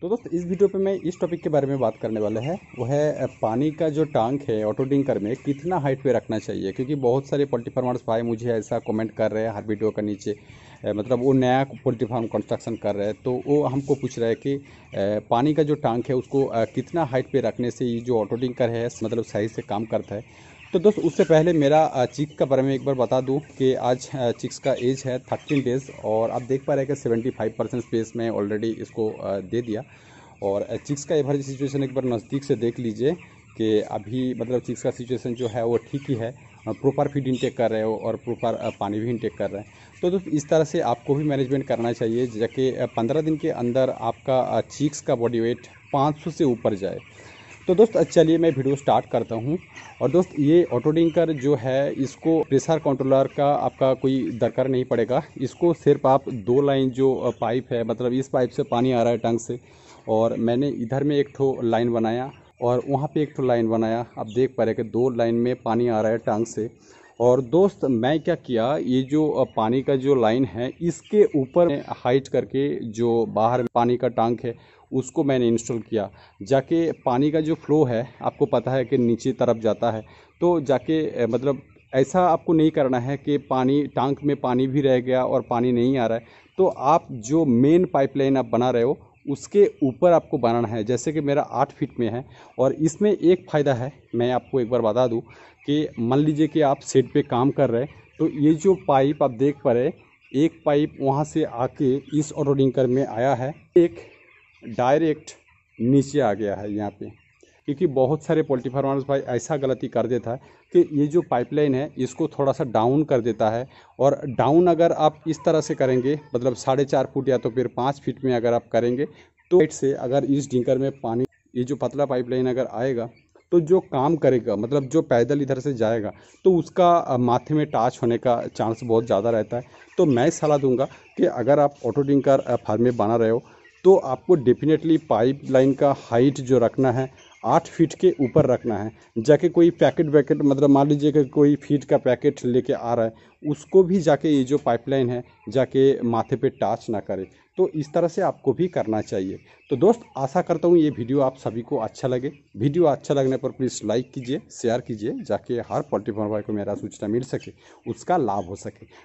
तो दोस्त इस वीडियो पे मैं इस टॉपिक के बारे में बात करने वाला है वो है पानी का जो टैंक है ऑटो डिंकर में कितना हाइट पे रखना चाहिए क्योंकि बहुत सारे पोल्ट्री फार्मर्स भाई मुझे ऐसा कमेंट कर रहे हैं हर वीडियो के नीचे मतलब वो नया पोल्ट्री फार्म कंस्ट्रक्शन कर रहे हैं तो वो हमको पूछ रहे हैं कि पानी का जो टांक है उसको कितना हाइट पर रखने से ये जो ऑटो डिंकर है मतलब सही से काम करता है तो दोस्त उससे पहले मेरा चिक का बारे में एक बार बता दूं कि आज चिक्स का एज है थर्टीन डेज़ और आप देख पा रहे हैं कि सेवेंटी फाइव परसेंट स्पेस में ऑलरेडी इसको दे दिया और चिक्स का एवरेज सिचुएशन एक बार नज़दीक से देख लीजिए कि अभी मतलब चिक्स का सिचुएशन जो है वो ठीक ही है प्रॉपर फीड इनटेक कर रहे हो और प्रॉपर पानी भी इनटेक कर रहे हैं तो दोस्त इस तरह से आपको भी मैनेजमेंट करना चाहिए जबकि पंद्रह दिन के अंदर आपका चिक्स का बॉडी वेट पाँच से ऊपर जाए तो दोस्त चलिए मैं वीडियो स्टार्ट करता हूँ और दोस्त ये ऑटो डिंकर जो है इसको प्रेशर कंट्रोलर का आपका कोई दरकार नहीं पड़ेगा इसको सिर्फ आप दो लाइन जो पाइप है मतलब इस पाइप से पानी आ रहा है टंग से और मैंने इधर में एक ठो लाइन बनाया और वहाँ पे एक ठो लाइन बनाया आप देख पा रहे कि दो लाइन में पानी आ रहा है टंग से और दोस्त मैं क्या किया ये जो पानी का जो लाइन है इसके ऊपर हाइट करके जो बाहर पानी का टैंक है उसको मैंने इंस्टॉल किया जाके पानी का जो फ्लो है आपको पता है कि नीचे तरफ जाता है तो जाके मतलब ऐसा आपको नहीं करना है कि पानी टैंक में पानी भी रह गया और पानी नहीं आ रहा है तो आप जो मेन पाइपलाइन आप बना रहे हो उसके ऊपर आपको बनाना है जैसे कि मेरा आठ फीट में है और इसमें एक फ़ायदा है मैं आपको एक बार बता दूं कि मान लीजिए कि आप सेट पे काम कर रहे हैं तो ये जो पाइप आप देख पा रहे एक पाइप वहाँ से आके इस ऑटो में आया है एक डायरेक्ट नीचे आ गया है यहाँ पे क्योंकि बहुत सारे पोल्ट्री फार्मर्स भाई ऐसा गलती कर देता है कि ये जो पाइपलाइन है इसको थोड़ा सा डाउन कर देता है और डाउन अगर आप इस तरह से करेंगे मतलब साढ़े चार फुट या तो फिर पाँच फीट में अगर आप करेंगे तो से अगर इस डिंकर में पानी ये जो पतला पाइपलाइन अगर आएगा तो जो काम करेगा मतलब जो पैदल इधर से जाएगा तो उसका माथे में टाच होने का चांस बहुत ज़्यादा रहता है तो मैं सलाह दूंगा कि अगर आप ऑटो डिंकर फार्म में बना रहे हो तो आपको डेफिनेटली पाइप लाइन का हाइट जो रखना है आठ फीट के ऊपर रखना है जाके कोई पैकेट वैकेट मतलब मान लीजिए कि कोई फीट का पैकेट लेके आ रहा है उसको भी जाके ये जो पाइपलाइन है जाके माथे पे टाच ना करे तो इस तरह से आपको भी करना चाहिए तो दोस्त आशा करता हूँ ये वीडियो आप सभी को अच्छा लगे वीडियो अच्छा लगने पर प्लीज़ लाइक कीजिए शेयर कीजिए जाके हर पोल्ट्री फार्मर को मेरा सूचना मिल सके उसका लाभ हो सके